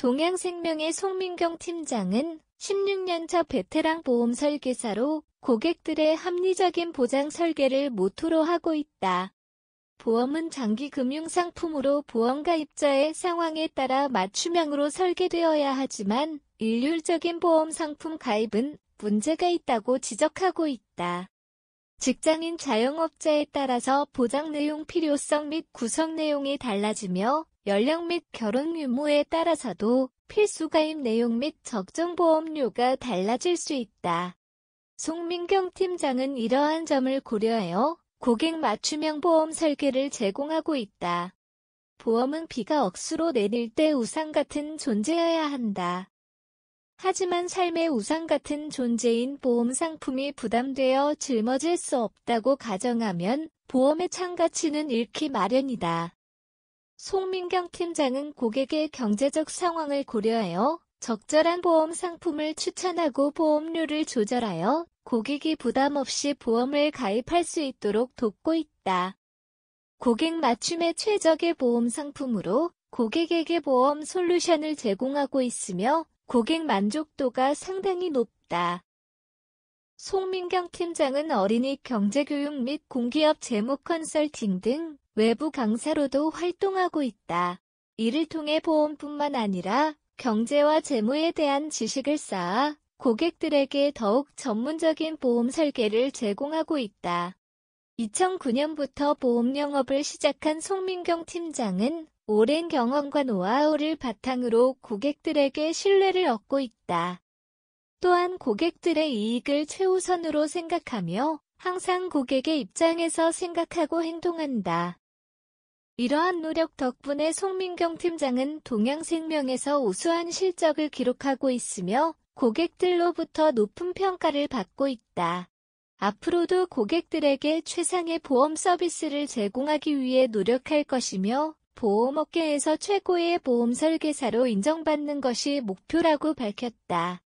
동양생명의 송민경 팀장은 16년차 베테랑 보험 설계사로 고객들의 합리적인 보장 설계를 모토로 하고 있다. 보험은 장기 금융상품으로 보험가입자의 상황에 따라 맞춤형으로 설계되어야 하지만 일률적인 보험 상품 가입은 문제가 있다고 지적하고 있다. 직장인 자영업자에 따라서 보장 내용 필요성 및 구성 내용이 달라지며 연령 및 결혼 유무에 따라서도 필수가입 내용 및 적정보험료가 달라질 수 있다. 송민경 팀장은 이러한 점을 고려하여 고객 맞춤형 보험 설계를 제공하고 있다. 보험은 비가 억수로 내릴 때우상 같은 존재여야 한다. 하지만 삶의 우상 같은 존재인 보험 상품이 부담되어 짊어질 수 없다고 가정하면 보험의 참가치는 잃기 마련이다. 송민경 팀장은 고객의 경제적 상황을 고려하여 적절한 보험 상품을 추천하고 보험료를 조절하여 고객이 부담 없이 보험을 가입할 수 있도록 돕고 있다. 고객 맞춤의 최적의 보험 상품으로 고객에게 보험 솔루션을 제공하고 있으며 고객 만족도가 상당히 높다. 송민경 팀장은 어린이 경제교육 및 공기업 재무 컨설팅 등 외부 강사로도 활동하고 있다. 이를 통해 보험뿐만 아니라 경제와 재무에 대한 지식을 쌓아 고객들에게 더욱 전문적인 보험 설계를 제공하고 있다. 2009년부터 보험 영업을 시작한 송민경 팀장은 오랜 경험과 노하우를 바탕으로 고객들에게 신뢰를 얻고 있다. 또한 고객들의 이익을 최우선으로 생각하며 항상 고객의 입장에서 생각하고 행동한다. 이러한 노력 덕분에 송민경 팀장은 동양생명에서 우수한 실적을 기록하고 있으며 고객들로부터 높은 평가를 받고 있다. 앞으로도 고객들에게 최상의 보험 서비스를 제공하기 위해 노력할 것이며 보험업계에서 최고의 보험 설계사로 인정받는 것이 목표라고 밝혔다.